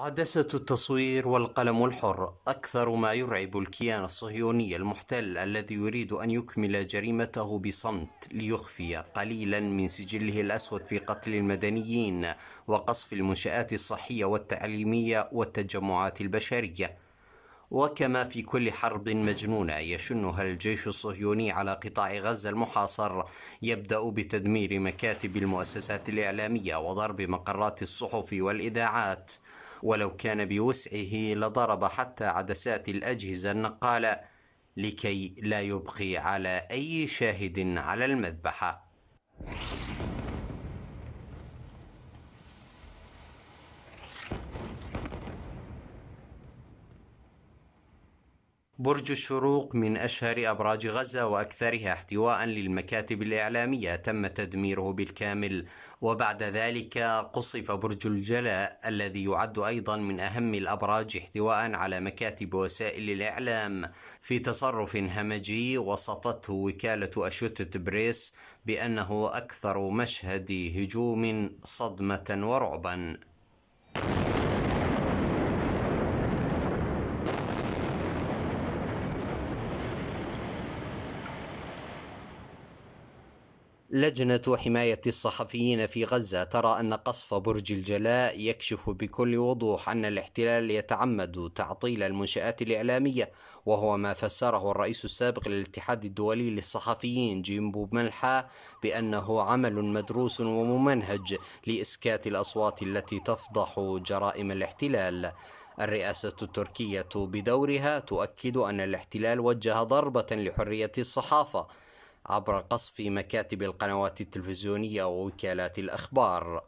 عدسة التصوير والقلم الحر أكثر ما يرعب الكيان الصهيوني المحتل الذي يريد أن يكمل جريمته بصمت ليخفي قليلا من سجله الأسود في قتل المدنيين وقصف المنشآت الصحية والتعليمية والتجمعات البشرية وكما في كل حرب مجنونة يشنها الجيش الصهيوني على قطاع غزة المحاصر يبدأ بتدمير مكاتب المؤسسات الإعلامية وضرب مقرات الصحف والإذاعات ولو كان بوسعه لضرب حتى عدسات الأجهزة النقالة لكي لا يبقي على أي شاهد على المذبحة برج الشروق من أشهر أبراج غزة وأكثرها احتواء للمكاتب الإعلامية تم تدميره بالكامل وبعد ذلك قصف برج الجلاء الذي يعد أيضا من أهم الأبراج احتواء على مكاتب وسائل الإعلام في تصرف همجي وصفته وكالة أشوتة بريس بأنه أكثر مشهد هجوم صدمة ورعبا لجنة حماية الصحفيين في غزة ترى أن قصف برج الجلاء يكشف بكل وضوح أن الاحتلال يتعمد تعطيل المنشآت الإعلامية وهو ما فسره الرئيس السابق للاتحاد الدولي للصحفيين جيمبو منحى بأنه عمل مدروس وممنهج لإسكات الأصوات التي تفضح جرائم الاحتلال الرئاسة التركية بدورها تؤكد أن الاحتلال وجه ضربة لحرية الصحافة عبر قصف مكاتب القنوات التلفزيونية ووكالات الأخبار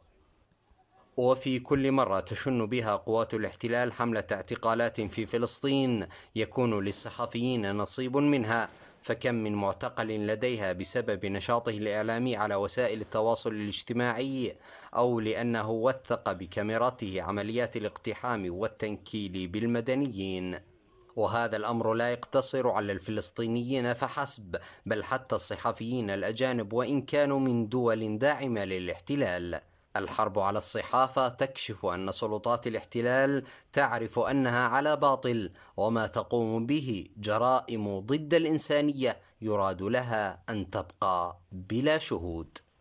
وفي كل مرة تشن بها قوات الاحتلال حملة اعتقالات في فلسطين يكون للصحفيين نصيب منها فكم من معتقل لديها بسبب نشاطه الإعلامي على وسائل التواصل الاجتماعي أو لأنه وثق بكاميراته عمليات الاقتحام والتنكيل بالمدنيين وهذا الامر لا يقتصر على الفلسطينيين فحسب بل حتى الصحفيين الاجانب وان كانوا من دول داعمه للاحتلال الحرب على الصحافة تكشف أن سلطات الاحتلال تعرف أنها على باطل وما تقوم به جرائم ضد الإنسانية يراد لها أن تبقى بلا شهود